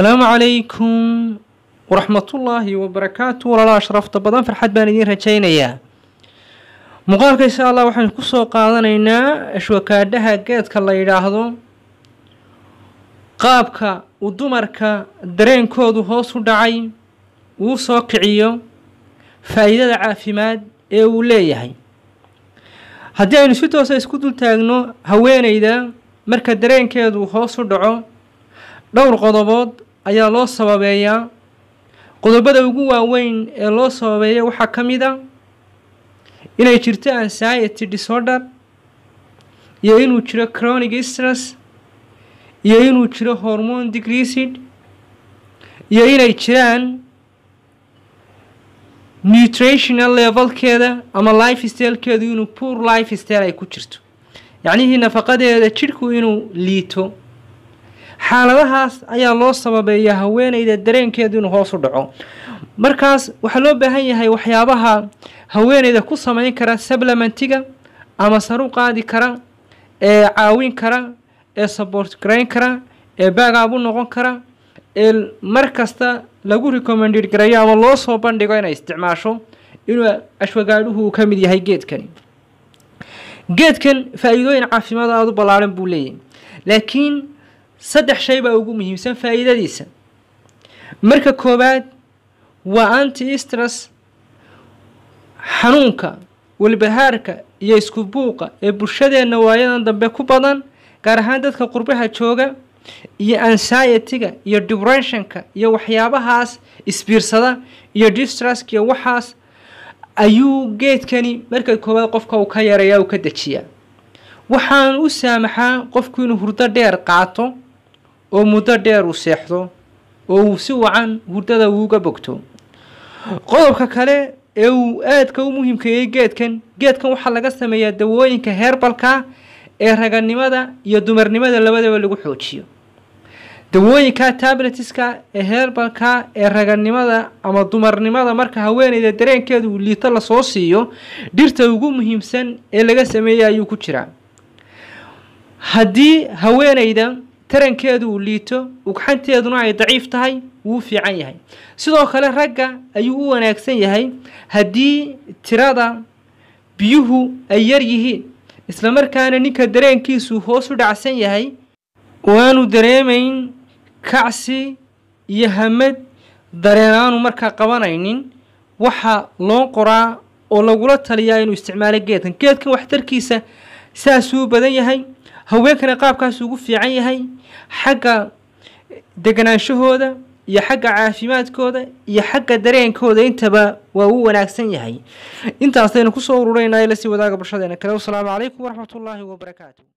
asalaamu calaykum waraxmatullaahi wabarakaatu walaala ashrafta badan farxad baan idiin rajaynayaa muuqaalka insha allah waxaan kusoo qaadanaynaa ashwakaadhaha geedka la yidhaahdo qaabka uu dumarka dareenkoodu hoos u dhacay uu soo kiciyo faa-iidada caafimaad ee uu leeyahay haddii aynu si toosa isku dultaagno haweenayda marka dareenkeedu hoos u dhaco dhowr qodobood ayaa loo sababeeyaa qodobada ugu waaweyn ee loo sababeeya waxaa ka mid a ah inay jirto anxiety disorder iyo inuu jiro chronic stress iyo inuu jiro hormone degresid iyo inay jiraan nutritional levelkeeda ama life stylekeedu inuu poor life style ay ku jirto yacnihii nafaqadeeda jidhku inuu liito xaaladahaas ayaa loo sababeeya haweeneyda dareenkeedu inuu hoos dhaco markaas waxaa loo baahan yahay waxyaabaha haweeneyda ku samayn kara sablamentiga ama saru qaadi kara ee caawin kara ee sabort garayn kara ee baagaab u noqon kara ee mar kasta lagu recommended garayo ama loo soo bandhigo inay isticmaasho inuu ashwagaadhuhu uu ka mid yahay geedkani geedkan faa-iidooyin caafimaad aada u ballaaran buu leeyahay laakiin saddex shay baa ugu muhiimsan faa'iidadiisa marka koowaad waa anti stress xanuunka walbahaarka iyo isku buuqa ee bulshadeenna waayadan dambe ku badan gaar ahaan dadka qurbaha jooga iyo ansiety iyo dibrenshonka iyo waxyaabahaas isbiirsada iyo distress iyo waxaas ayuu geedkani marka koowaad qofka uu ka yareeya uu ka dejiyaa waxaan u saamaxaa qofku inuu hurdo dheer qaato oo muddo dheer uu seexdo oo uu si wacan hurdada uuga bogto qodobka kale ee uu aadka u muhiimkeeyey geedkan geedkan waxaa laga sameeyaa dawooyinka heerbalka ee raganimada iyo dumarnimada labadaba lagu xoojiyo dawooyinka tabletiska ee heerbalka ee raganimada ama dumarnimada marka haweenayda dareenkeeda uu liito lasoo siiyo dhirta ugu muhiimsan ee laga sameeya ayuu ku jiraa haddii haweeneyda tarankeedu uu liito ugxanteeduna ay daciif tahay wuu fiican yahay sidoo kale ragga ayuu u wanaagsan yahay haddii tirada biyuhu ay yar yihiin islamarkaana ninka dareenkiisu hoos u dhacsan yahay waanu dareemayn kacsi iyo hamad dareenaanu markaa qabanaynin waxaa loo qoraa oo lagula taliyaa inuu isticmaalo geedkan geedkan waxtarkiisa saasuu badan yahay haweenkana qaabkaas ugu fiican yahay xagga deganaanshahooda iyo xagga caafimaadkooda iyo xagga dareenkooda intaba waa uu wanaagsan yahay intaasaynu kusoo ururaynaa ila sii wadaaga bulshadeena kale wasalaamu calaykum waraxmatullaahi wabarakaatu